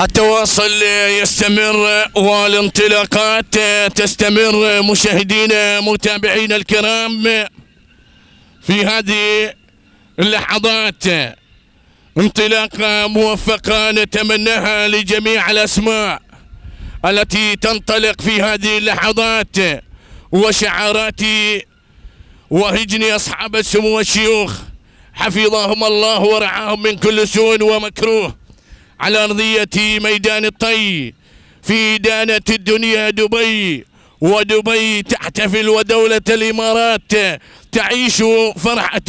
التواصل يستمر والانطلاقات تستمر مشاهدينا متابعينا الكرام في هذه اللحظات انطلاقة موفقة نتمناها لجميع الأسماء التي تنطلق في هذه اللحظات وشعارات وهجن أصحاب السمو والشيوخ حفظهم الله ورعاهم من كل سوء ومكروه على أرضية ميدان الطي في دانة الدنيا دبي ودبي تحتفل ودولة الإمارات تعيش فرحة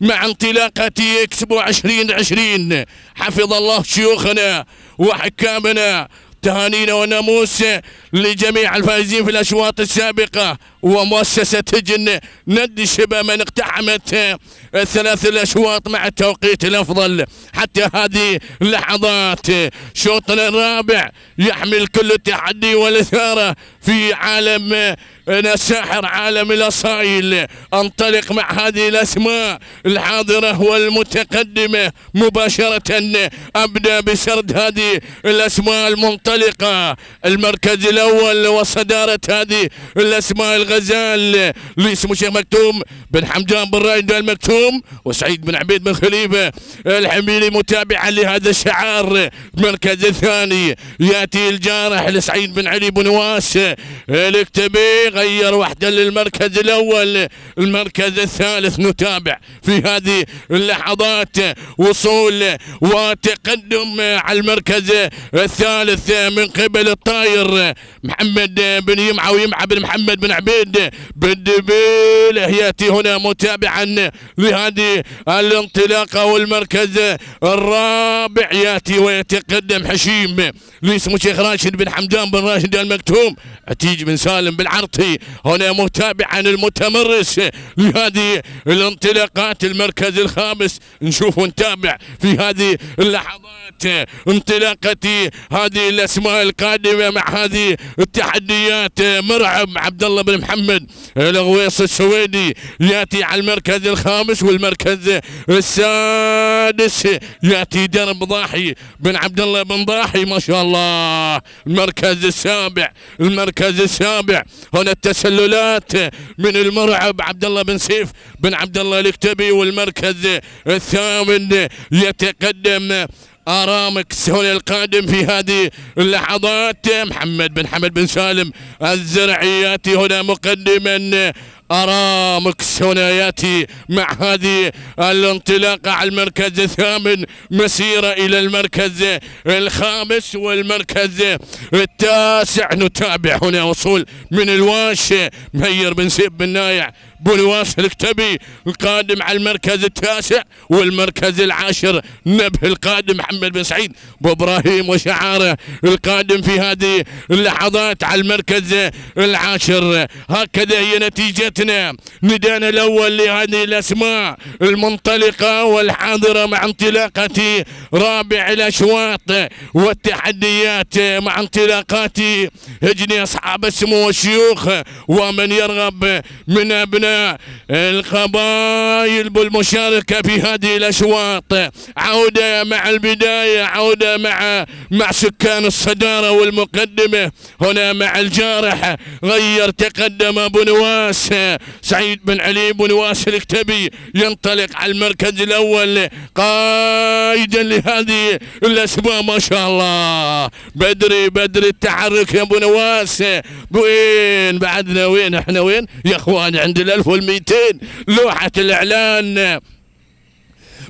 مع انطلاقة اكسبو 2020 حفظ الله شيوخنا وحكامنا تهانينا وناموس لجميع الفائزين في الأشواط السابقة ومؤسسة جنة ندي الشباب من اقتحمت ثلاث الأشواط مع التوقيت الأفضل حتى هذه اللحظات شوطنا الرابع يحمل كل التحدي والإثارة في عالم انا ساحر عالم الاصايل انطلق مع هذه الاسماء الحاضره والمتقدمه مباشره ابدا بسرد هذه الاسماء المنطلقه المركز الاول وصداره هذه الاسماء الغزال لسمو الشيخ مكتوم بن حمدان بن رايد المكتوم وسعيد بن عبيد بن خليفة الحميلي متابعا لهذا الشعار المركز الثاني يأتي الجارح لسعيد بن علي بن واس الاكتبي غير واحدة للمركز الأول المركز الثالث نتابع في هذه اللحظات وصول وتقدم على المركز الثالث من قبل الطاير محمد بن يمعة ويمعة بن محمد بن عبيد سعيد بالدبيل ياتي هنا متابعا لهذه الانطلاقه والمركز الرابع ياتي ويتقدم حشيم لاسم الشيخ راشد بن حمدان بن راشد المكتوم عتيج بن سالم بن عرطي هنا متابعا المتمرس لهذه الانطلاقات المركز الخامس نشوف ونتابع في هذه اللحظات انطلاقة هذه الاسماء القادمة مع هذه التحديات مرعب عبد الله بن محمد محمد الغويص السويدي ياتي على المركز الخامس والمركز السادس ياتي درب ضاحي بن عبد الله بن ضاحي ما شاء الله المركز السابع المركز السابع هنا التسللات من المرعب عبد الله بن سيف بن عبد الله الكتبي والمركز الثامن يتقدم آرامك سهول القادم في هذه اللحظات محمد بن حمد بن سالم الزرعياتي هنا مقدما أرامكس هنا يأتي مع هذه الانطلاقة على المركز الثامن مسيرة إلى المركز الخامس والمركز التاسع نتابع هنا وصول من الواش مهير بن سيب بن نايع بوليواس الكتبي القادم على المركز التاسع والمركز العاشر نبه القادم محمد بن سعيد بو ابراهيم وشعاره القادم في هذه اللحظات على المركز العاشر هكذا هي نتيجتنا ندانا الاول لهذه الاسماء المنطلقه والحاضره مع انطلاقه رابع الاشواط والتحديات مع انطلاقات هجني اصحاب السمو والشيوخ ومن يرغب من ابناء القبائل بالمشاركة في هذه الأشواط عودة مع البداية عودة مع مع سكان الصدارة والمقدمة هنا مع الجارح غير تقدم أبو نواس سعيد بن علي بن نواس الكتبي ينطلق على المركز الأول قائدا لهذه الأسماء ما شاء الله بدري بدري التحرك يا أبو نواس وين بعدنا وين احنا وين يا اخوان عند 1200 لوحة الإعلان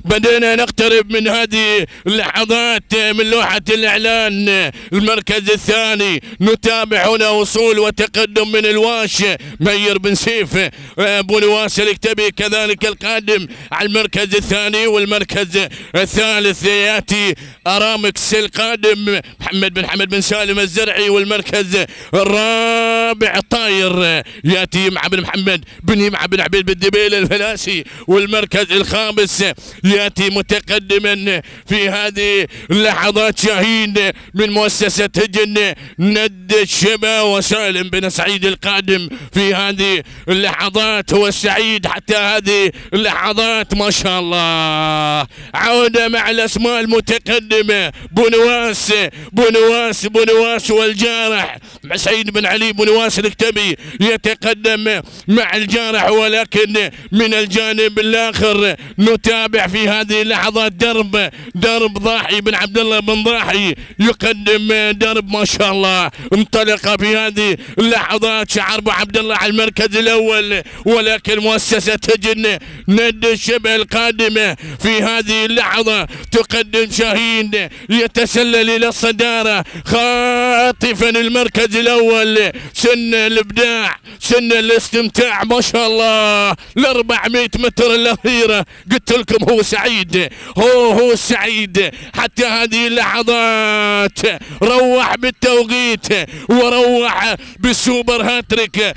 بدينا نقترب من هذه اللحظات من لوحة الإعلان المركز الثاني نتابع هنا وصول وتقدم من الواش مير بن سيف أبو نواس الكتبي كذلك القادم على المركز الثاني والمركز الثالث يأتي أرامكس القادم محمد بن حمد بن سالم الزرعي والمركز الرابع الطاير ياتي مع بن محمد بن مع بن عبيد بن دبيل الفلاسي والمركز الخامس ياتي متقدما في هذه اللحظات شاهين من مؤسسة هجن ند الشبا وسالم بن سعيد القادم في هذه اللحظات هو السعيد حتى هذه اللحظات ما شاء الله عودة مع الأسماء المتقدمة بنواس بنواس بنواس والجارح سعيد بن علي بنواس المكتبي يتقدم مع الجارح ولكن من الجانب الآخر نتابع في هذه اللحظات درب درب ضاحي بن عبد الله بن ضاحي يقدم درب ما شاء الله انطلق في هذه اللحظات شعر ابو عبد الله على المركز الاول ولكن مؤسسة تجن ند الشبه القادمة في هذه اللحظة تقدم شاهين يتسلل الى الصدارة خاطفا المركز الاول سن الابداع سن الاستمتاع ما شاء الله ال 400 متر الاخيره قلت لكم هو سعيد هو هو سعيد حتى هذه اللحظات روح بالتوقيت وروح بالسوبر هاتريك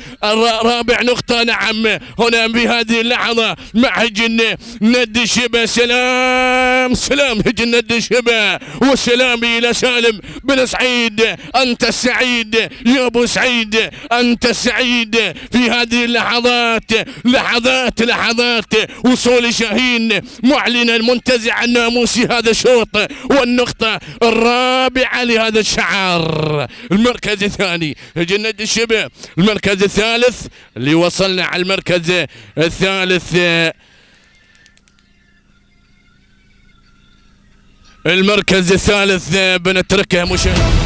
رابع نقطه نعم هنا في هذه اللحظه مع هجن ند الشبه سلام سلام هجن ند الشبه وسلامي الى سالم بن سعيد انت السعيد يا ابو سعيد أنت سعيد في هذه اللحظات لحظات لحظات وصول شاهين معلنا منتزع الناموسي هذا الشوط والنقطة الرابعة لهذا الشعار المركز الثاني جند الشبه المركز الثالث اللي وصلنا على المركز الثالث المركز الثالث بنتركه مشاهدين